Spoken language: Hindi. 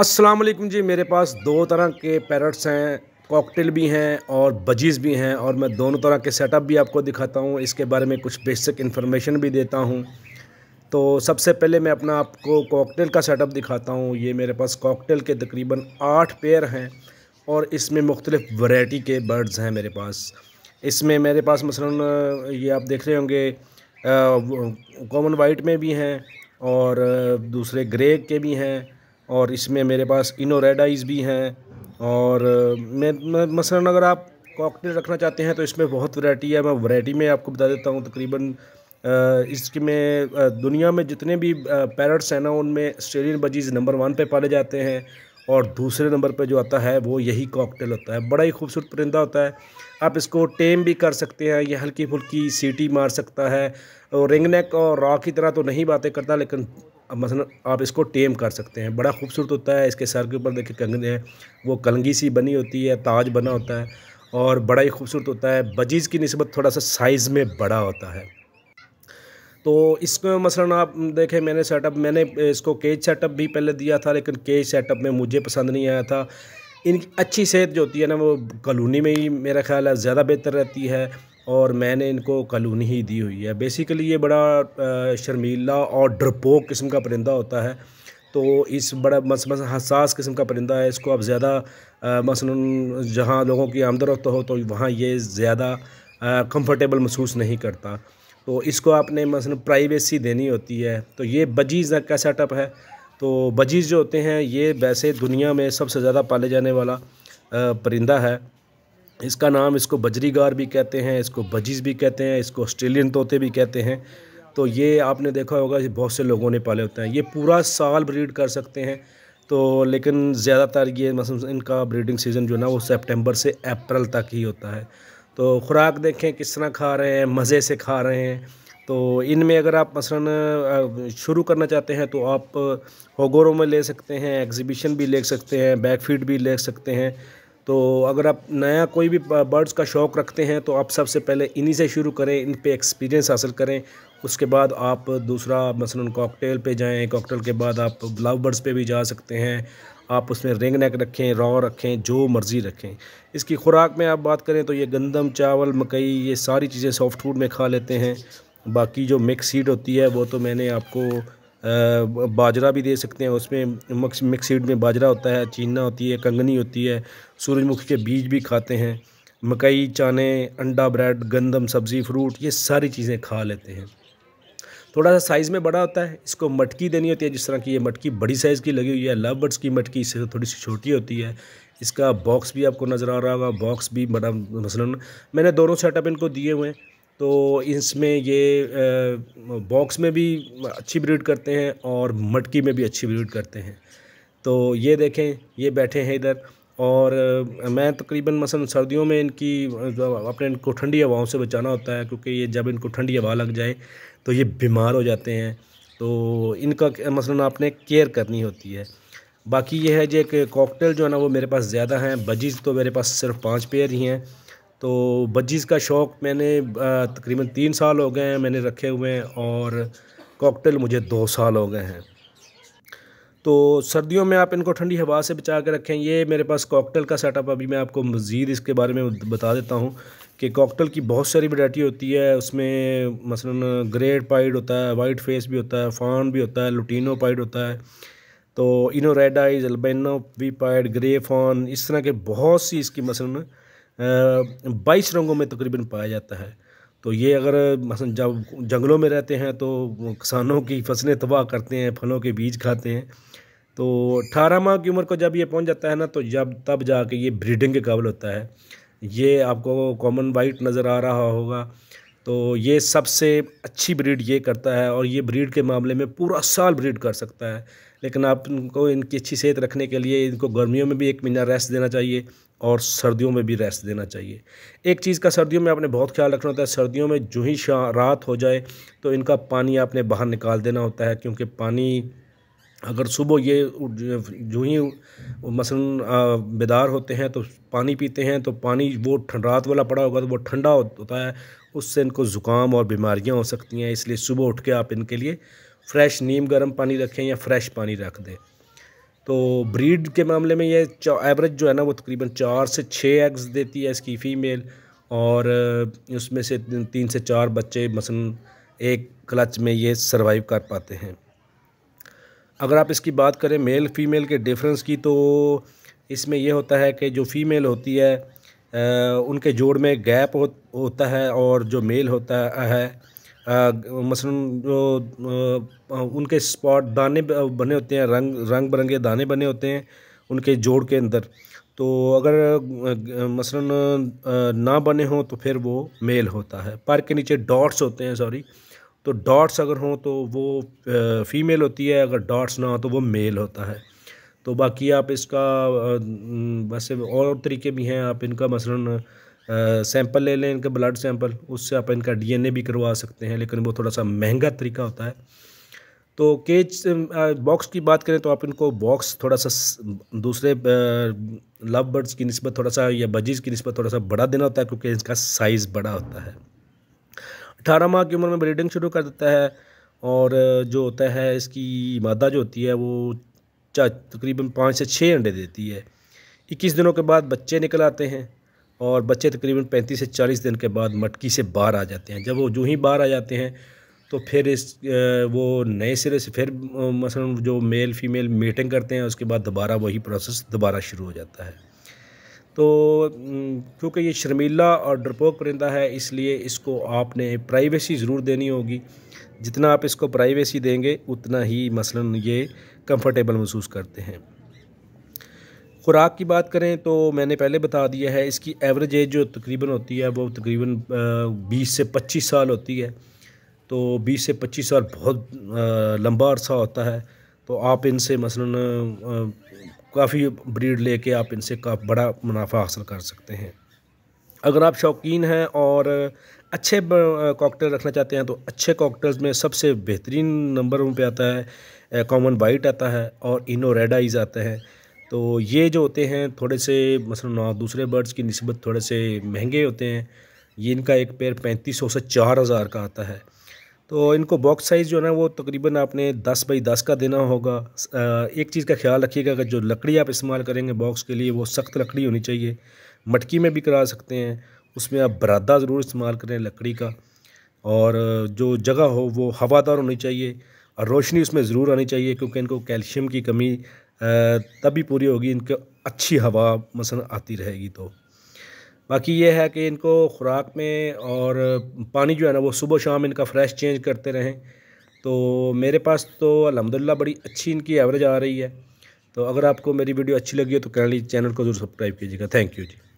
अस्सलाम वालेकुम जी मेरे पास दो तरह के पैरट्स हैं कॉकटेल भी हैं और बजीज़ भी हैं और मैं दोनों तरह के सेटअप भी आपको दिखाता हूँ इसके बारे में कुछ बेसिक इन्फॉर्मेशन भी देता हूँ तो सबसे पहले मैं अपना आपको कॉकटेल का सेटअप दिखाता हूँ ये मेरे पास कॉकटेल के तकरीबन आठ पेयर हैं और इसमें मुख्तलिफ़ वैरायटी के बर्ड्स हैं मेरे पास इसमें मेरे पास मसलन ये आप देख रहे होंगे कॉमन वाइट में भी हैं और दूसरे ग्रे के भी हैं और इसमें मेरे पास इनो रेड आइज़ भी हैं और मैं, मसला मसलन अगर आप कॉकटेल रखना चाहते हैं तो इसमें बहुत वैरायटी है मैं वैरायटी में आपको बता देता हूँ तकरीबन इसके में दुनिया में जितने भी पैरट्स हैं ना उनमें आस्ट्रेलियन बजीज़ नंबर वन पे पाले जाते हैं और दूसरे नंबर पे जो आता है वो यही कॉकटेल होता है बड़ा ही खूबसूरत परिंदा होता है आप इसको टेम भी कर सकते हैं ये हल्की फुल्की सीटी मार सकता है रिंगनेक रिंग नेक और रॉ की तरह तो नहीं बातें करता लेकिन मसलन आप इसको टेम कर सकते हैं बड़ा खूबसूरत होता है इसके सर के ऊपर देखिए कंगन है वो कलंगी सी बनी होती है ताज बना होता है और बड़ा ही खूबसूरत होता है बजीज़ की नस्बत थोड़ा सा साइज़ में बड़ा होता है तो इसको मसलन आप देखें मैंने सेटअप मैंने इसको केज सेटअप भी पहले दिया था लेकिन केज सेटअप में मुझे पसंद नहीं आया था इनकी अच्छी सेहत जो होती है ना वो कलोनी में ही मेरा ख्याल है ज़्यादा बेहतर रहती है और मैंने इनको कलूनी ही दी हुई है बेसिकली ये बड़ा शर्मीला और डरपोक किस्म का परिंदा होता है तो इस बड़ा मस मस हसास किस्म का परिंदा है इसको आप ज़्यादा मसलन जहाँ लोगों की आमदरफ्त हो तो वहाँ ये ज़्यादा कंफर्टेबल महसूस नहीं करता तो इसको आपने मसलन प्राइवेसी देनी होती है तो ये बजीज़ का सेटअप है तो बजीज़ जो होते हैं ये वैसे दुनिया में सबसे ज़्यादा पाले जाने वाला परिंदा है इसका नाम इसको बजरी गार भी कहते हैं इसको बजीज भी कहते हैं इसको ऑस्ट्रेलियन तोते भी कहते हैं तो ये आपने देखा होगा ये बहुत से लोगों ने पाले होते हैं ये पूरा साल ब्रीड कर सकते हैं तो लेकिन ज़्यादातर ये मसलन मतलब इनका ब्रीडिंग सीज़न जो है ना वो सितंबर से अप्रैल तक ही होता है तो खुराक देखें किस तरह खा रहे हैं मज़े से खा रहे हैं तो इनमें अगर आप मसलन शुरू करना चाहते हैं तो आप होगोरों में ले सकते हैं एग्जीबिशन भी ले सकते हैं बैक फीड भी ले सकते हैं तो अगर आप नया कोई भी बर्ड्स का शौक़ रखते हैं तो आप सबसे पहले इन्हीं से शुरू करें इन पे एक्सपीरियंस हासिल करें उसके बाद आप दूसरा मसलन कॉकटेल पे जाएं कॉकटेल के बाद आप लव बर्ड्स पे भी जा सकते हैं आप उसमें रिंग नेक रखें रॉ रखें जो मर्ज़ी रखें इसकी खुराक में आप बात करें तो ये गंदम चावल मकई ये सारी चीज़ें सॉफ्ट फूड में खा लेते हैं बाकी जो मिक्स सीड होती है वो तो मैंने आपको बाजरा भी दे सकते हैं उसमें मिक्स मिक्स में बाजरा होता है चीना होती है कंगनी होती है सूरजमुखी के बीज भी खाते हैं मकई चने अंडा ब्रेड गंदम सब्ज़ी फ्रूट ये सारी चीज़ें खा लेते हैं थोड़ा सा साइज़ में बड़ा होता है इसको मटकी देनी होती है जिस तरह की ये मटकी बड़ी साइज़ की लगी हुई है लव बर्ड्स की मटकी इससे तो थोड़ी सी छोटी होती है इसका बॉक्स भी आपको नज़र आ रहा होगा बॉक्स भी बड़ा मसलन मैंने दोनों सेटअप इनको दिए हुए हैं तो इसमें ये बॉक्स में भी अच्छी ब्रीड करते हैं और मटकी में भी अच्छी ब्रीड करते हैं तो ये देखें ये बैठे हैं इधर और मैं तकरीबन मसलन सर्दियों में इनकी अपने इनको ठंडी हवाओं से बचाना होता है क्योंकि ये जब इनको ठंडी हवा लग जाए तो ये बीमार हो जाते हैं तो इनका मसलन आपने केयर करनी होती है बाकी ये है जो एक कॉकटेल जो है ना वो मेरे पास ज़्यादा हैं बजीज तो मेरे पास सिर्फ पाँच पेयर ही हैं तो बजीज़ का शौक़ मैंने तकरीबन तीन साल हो गए हैं मैंने रखे हुए हैं और कॉकटेल मुझे दो साल हो गए हैं तो सर्दियों में आप इनको ठंडी हवा से बचा के रखें ये मेरे पास कॉकटेल का सेटअप अभी मैं आपको मज़ीद इसके बारे में बता देता हूँ कि कॉकटेल की बहुत सारी वरायटी होती है उसमें मसलन ग्रेड पाइड होता है वाइट फेस भी होता है फान भी होता है लुटीनो पाइड होता है तो इनो रेड आइज अल्बेनो वी पाइड ग्रे फॉन इस तरह के बहुत सी इसकी मसलन बाईस रंगों में तकरीबन पाया जाता है तो ये अगर मसलन जब जंगलों में रहते हैं तो किसानों की फसलें तबाह करते हैं फलों के बीज खाते हैं तो अठारह माह की उम्र को जब ये पहुंच जाता है ना तो जब तब जाके ये ब्रीडिंग के काबिल होता है ये आपको कॉमन वाइट नज़र आ रहा होगा तो ये सबसे अच्छी ब्रीड ये करता है और ये ब्रीड के मामले में पूरा साल ब्रीड कर सकता है लेकिन आप इनको इनकी अच्छी सेहत रखने के लिए इनको गर्मियों में भी एक महीना रेस्ट देना चाहिए और सर्दियों में भी रेस्ट देना चाहिए एक चीज़ का सर्दियों में आपने बहुत ख्याल रखना होता है सर्दियों में जो ही रात हो जाए तो इनका पानी आपने बाहर निकाल देना होता है क्योंकि पानी अगर सुबह ये जो ही मसलन बेदार होते हैं तो पानी पीते हैं तो पानी वो रात वाला पड़ा होगा तो वो ठंडा होता है उससे इनको ज़ुकाम और बीमारियां हो सकती हैं इसलिए सुबह उठ के आप इनके लिए फ्रेश नीम गर्म पानी रखें या फ्रेश पानी रख दें तो ब्रीड के मामले में ये एवरेज जो है ना वो तकरीबन चार से छः एग्स देती है इसकी फ़ीमेल और उसमें से तीन से चार बच्चे मसलन एक क्लच में ये सर्वाइव कर पाते हैं अगर आप इसकी बात करें मेल फीमेल के डिफरेंस की तो इसमें यह होता है कि जो फीमेल होती है उनके जोड़ में गैप हो, होता है और जो मेल होता है मसलन जो उनके स्पॉट दाने बने होते हैं रंग रंग बिरंगे दाने बने होते हैं उनके जोड़ के अंदर तो अगर मसलन ना बने हों तो फिर वो मेल होता है पर के नीचे डॉट्स होते हैं सॉरी तो डॉट्स अगर हों तो वो फीमेल होती है अगर डॉट्स ना हो तो वो मेल होता है तो बाकी आप इसका वैसे और तरीके भी हैं आप इनका मसलन सैंपल ले लें इनके ब्लड सैंपल उससे आप इनका डीएनए भी करवा सकते हैं लेकिन वो थोड़ा सा महंगा तरीका होता है तो केज बॉक्स की बात करें तो आप इनको बॉक्स थोड़ा सा दूसरे लव बर्ड्स की नस्बत थोड़ा सा या बजीज़ की नस्बत थोड़ा सा बड़ा देना होता है क्योंकि इनका साइज़ बड़ा होता है अठारह माह की उम्र में ब्रीडिंग शुरू कर देता है और जो होता है इसकी मादा जो होती है वो तकरीबन पाँच से छः अंडे देती है इक्कीस दिनों के बाद बच्चे निकल आते हैं और बच्चे तकरीबन पैंतीस से चालीस दिन के बाद मटकी से बाहर आ जाते हैं जब वो जूँ ही बाहर आ जाते हैं तो फिर इस वो नए सिरे से फिर मसलन जो मेल फीमेल मीटिंग करते हैं उसके बाद दोबारा वही प्रोसेस दोबारा शुरू हो जाता है तो क्योंकि ये शर्मीला और डरपोक परिंदा है इसलिए इसको आपने प्राइवेसी ज़रूर देनी होगी जितना आप इसको प्राइवेसी देंगे उतना ही मसलन ये कंफर्टेबल महसूस करते हैं ख़ुराक की बात करें तो मैंने पहले बता दिया है इसकी एवरेज एज जो तकरीबन होती है वो तकरीबन 20 से 25 साल होती है तो 20 से 25 साल बहुत लंबा अरसा होता है तो आप इनसे मसलन काफ़ी ब्रीड लेके आप इनसे काफ़ी बड़ा मुनाफा हासिल कर सकते हैं अगर आप शौकीन हैं और अच्छे कॉकटेल रखना चाहते हैं तो अच्छे कॉकटेल्स में सबसे बेहतरीन नंबर पे आता है कॉमन वाइट आता है और इनो रेड आइज आते हैं तो ये जो होते हैं थोड़े से मसलन दूसरे बर्ड्स की नस्बत थोड़े से महंगे होते हैं ये इनका एक पेयर पैंतीस सौ से चार हज़ार का आता है तो इनको बॉक्स साइज़ जो है ना वो तकरीबन आपने दस बाई दस का देना होगा एक चीज़ का ख्याल रखिएगा कि जो लकड़ी आप इस्तेमाल करेंगे बॉक्स के लिए वो सख्त लकड़ी होनी चाहिए मटकी में भी करा सकते हैं उसमें आप बरादा ज़रूर इस्तेमाल करें लकड़ी का और जो जगह हो वो हवादार होनी चाहिए और रोशनी उसमें ज़रूर आनी चाहिए क्योंकि इनको कैल्शियम की कमी तभी पूरी होगी इनको अच्छी हवा मसलन आती रहेगी तो बाकी ये है कि इनको खुराक में और पानी जो है ना वो सुबह शाम इनका फ्रेश चेंज करते रहें तो मेरे पास तो अलहमदिल्ला बड़ी अच्छी इनकी एवरेज आ रही है तो अगर आपको मेरी वीडियो अच्छी लगी हो तो कैंडली चैनल को ज़रूर सब्सक्राइब कीजिएगा थैंक यू जी